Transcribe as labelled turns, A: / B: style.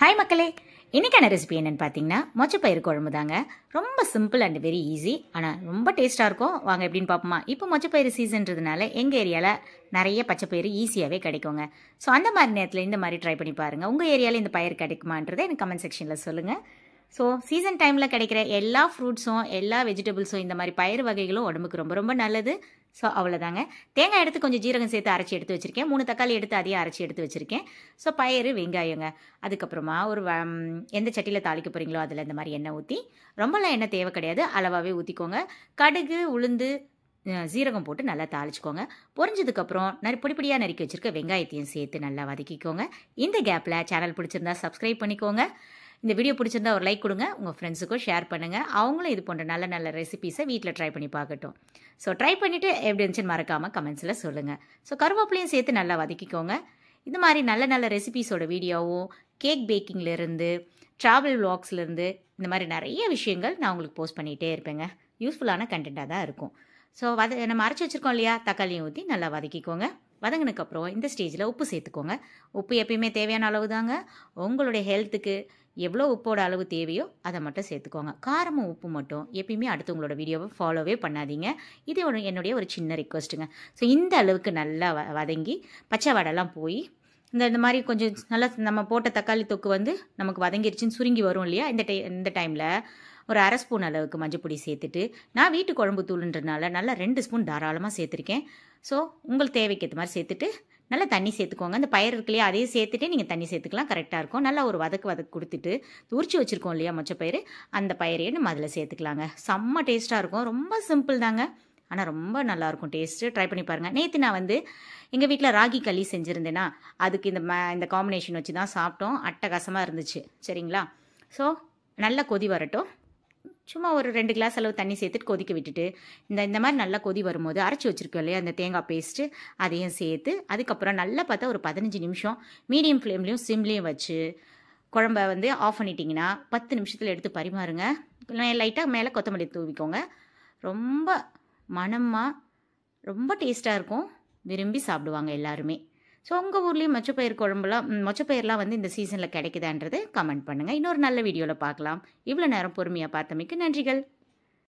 A: hi மக்களே இன்னைக்கான recipe என்னென்னு பார்த்தீங்கன்னா மொச்சப்பயிறு குழம்பு தாங்க ரொம்ப சிம்பிள் அண்ட் வெரி ஈஸி ஆனால் ரொம்ப டேஸ்ட்டாக இருக்கும் வாங்க எப்படின்னு பார்ப்போமா இப்போ மொச்சப்பயிறு சீசன்றதுனால எங்கள் ஏரியாவில் நிறைய பச்சைப்பயிறு ஈஸியாகவே கிடைக்குங்க ஸோ அந்த மாதிரி நேரத்தில் இந்த மாதிரி ட்ரை பண்ணி பாருங்கள் உங்கள் ஏரியாவில் இந்த பயிர் கிடைக்குமான்றதை எனக்கு கமெண்ட் செக்ஷனில் சொல்லுங்கள் ஸோ சீசன் டைமில் கிடைக்கிற எல்லா ஃப்ரூட்ஸும் எல்லா வெஜிடபிள்ஸும் இந்த மாதிரி பயிர் வகைகளும் உடம்புக்கு ரொம்ப ரொம்ப நல்லது ஸோ அவ்வளோதாங்க தேங்காய் எடுத்து கொஞ்சம் ஜீரகம் சேர்த்து அரைச்சி எடுத்து வச்சுருக்கேன் மூணு தக்காளி எடுத்து அதையும் அரைச்சி எடுத்து வச்சுருக்கேன் ஸோ பயிறு வெங்காயங்க அதுக்கப்புறமா ஒரு எந்த சட்டியில் தாளிக்க போகிறீங்களோ அதில் இந்த மாதிரி எண்ணெய் ஊற்றி ரொம்பலாம் எண்ணெய் தேவை கிடையாது அளவாகவே ஊற்றிக்கோங்க கடுகு உளுந்து ஜீரகம் போட்டு நல்லா தாளிச்சிக்கோங்க பொரிஞ்சதுக்கப்புறம் நறு பொடி நறுக்கி வச்சுருக்க வெங்காயத்தையும் சேர்த்து நல்லா வதக்கிக்கோங்க இந்த கேப்பில் சேனல் பிடிச்சிருந்தா சப்ஸ்கிரைப் பண்ணிக்கோங்க இந்த வீடியோ பிடிச்சிருந்தா ஒரு லைக் கொடுங்க உங்கள் ஃப்ரெண்ட்ஸுக்கும் ஷேர் பண்ணுங்கள் அவங்களும் இது போன்ற நல்ல நல்ல ரெசிபீஸை வீட்டில் ட்ரை பண்ணி பார்க்கட்டும் ஸோ ட்ரை பண்ணிவிட்டு எப்படி இருந்துச்சுன்னு மறக்காமல் கமெண்ட்ஸில் சொல்லுங்கள் ஸோ கருவேப்பிலையும் சேர்த்து நல்லா வதக்கிக்கோங்க இந்த மாதிரி நல்ல நல்ல ரெசிபீஸோட வீடியோவும் கேக் பேக்கிங்லேருந்து ட்ராவல் வாக்ஸ்லேருந்து இந்த மாதிரி நிறைய விஷயங்கள் நான் உங்களுக்கு போஸ்ட் பண்ணிகிட்டே இருப்பேங்க யூஸ்ஃபுல்லான கண்டென்ட்டாக தான் இருக்கும் ஸோ வத நம்ம அரைச்சி வச்சுருக்கோம் இல்லையா தக்காளியும் ஊற்றி நல்லா வதக்கிக்கோங்க வதங்கினதுக்கப்புறம் இந்த ஸ்டேஜில் உப்பு சேர்த்துக்கோங்க உப்பு எப்பயுமே தேவையான அளவு தாங்க உங்களுடைய ஹெல்த்துக்கு எவ்வளோ உப்போட அளவு தேவையோ அதை மட்டும் சேர்த்துக்கோங்க காரமும் உப்பு மட்டும் எப்பயுமே அடுத்தவங்களோட வீடியோவை ஃபாலோவே பண்ணாதீங்க இது ஒரு என்னுடைய ஒரு சின்ன ரிக்வஸ்ட்டுங்க ஸோ இந்த அளவுக்கு நல்லா வ வதங்கி பச்சை வடைலாம் போய் இந்த இந்த மாதிரி கொஞ்சம் நல்லா நம்ம போட்ட தக்காளி தொக்கு வந்து நமக்கு வதங்கிருச்சுன்னு சுருங்கி வரும் இல்லையா இந்த டை இந்த டைமில் ஒரு அரை ஸ்பூன் அளவுக்கு மஞ்சப்பொடி சேர்த்துட்டு நான் வீட்டு குழம்பு தூளுன்றனால நல்லா ரெண்டு ஸ்பூன் தாராளமாக சேர்த்துருக்கேன் ஸோ உங்களுக்கு தேவைக்கேற்ற மாதிரி சேர்த்துட்டு நல்லா தண்ணி சேர்த்துக்கோங்க அந்த பயிர் இருக்குல்லையே இல்லையா அதையும் சேர்த்துட்டு நீங்கள் தண்ணி சேர்த்துக்கலாம் கரெக்டாக இருக்கும் நல்லா ஒரு வதக்கு வதக்கு கொடுத்துட்டு உரிச்சு வச்சுருக்கோம் இல்லையா பயிர் அந்த பயிரையும் நம்ம அதில் சேர்த்துக்கலாங்க செம்ம டேஸ்ட்டாக இருக்கும் ரொம்ப சிம்பிள் தாங்க ஆனால் ரொம்ப நல்லாயிருக்கும் டேஸ்ட்டு ட்ரை பண்ணி பாருங்கள் நேற்று நான் வந்து எங்கள் வீட்டில் ராகி களி செஞ்சுருந்தேன்னா அதுக்கு இந்த ம இந்த காம்பினேஷன் வச்சு தான் சாப்பிட்டோம் அட்டகாசமாக இருந்துச்சு சரிங்களா ஸோ நல்லா கொதி வரட்டும் சும்மா ஒரு ரெண்டு கிளாஸ் அளவு தண்ணி சேர்த்துட்டு கொதிக்க விட்டுட்டு இந்த இந்த மாதிரி நல்லா கொதி வரும்போது அரைச்சி வச்சுருக்கோம் இல்லையா அந்த தேங்காய் பேஸ்ட்டு அதையும் சேர்த்து அதுக்கப்புறம் நல்லா பார்த்தா ஒரு பதினஞ்சு நிமிஷம் மீடியம் ஃப்ளேம்லேயும் சிம்லேயும் வச்சு குழம்ப வந்து ஆஃப் பண்ணிட்டிங்கன்னா பத்து நிமிஷத்தில் எடுத்து பரிமாறுங்க லைட்டாக மேலே கொத்தமல்லி தூவிக்கோங்க ரொம்ப மனமாக ரொம்ப டேஸ்ட்டாக இருக்கும் விரும்பி சாப்பிடுவாங்க எல்லாருமே ஸோ உங்கள் ஊர்லேயும் மொச்சப்பயிர் குழம்புலாம் மொச்சப்பயிரெலாம் வந்து இந்த சீசனில் கிடைக்குதான்றது கமெண்ட் பண்ணுங்கள் இன்னொரு நல்ல வீடியோவில் பார்க்கலாம் இவ்வளோ நேரம் பொறுமையாக பார்த்தமைக்கு நன்றிகள்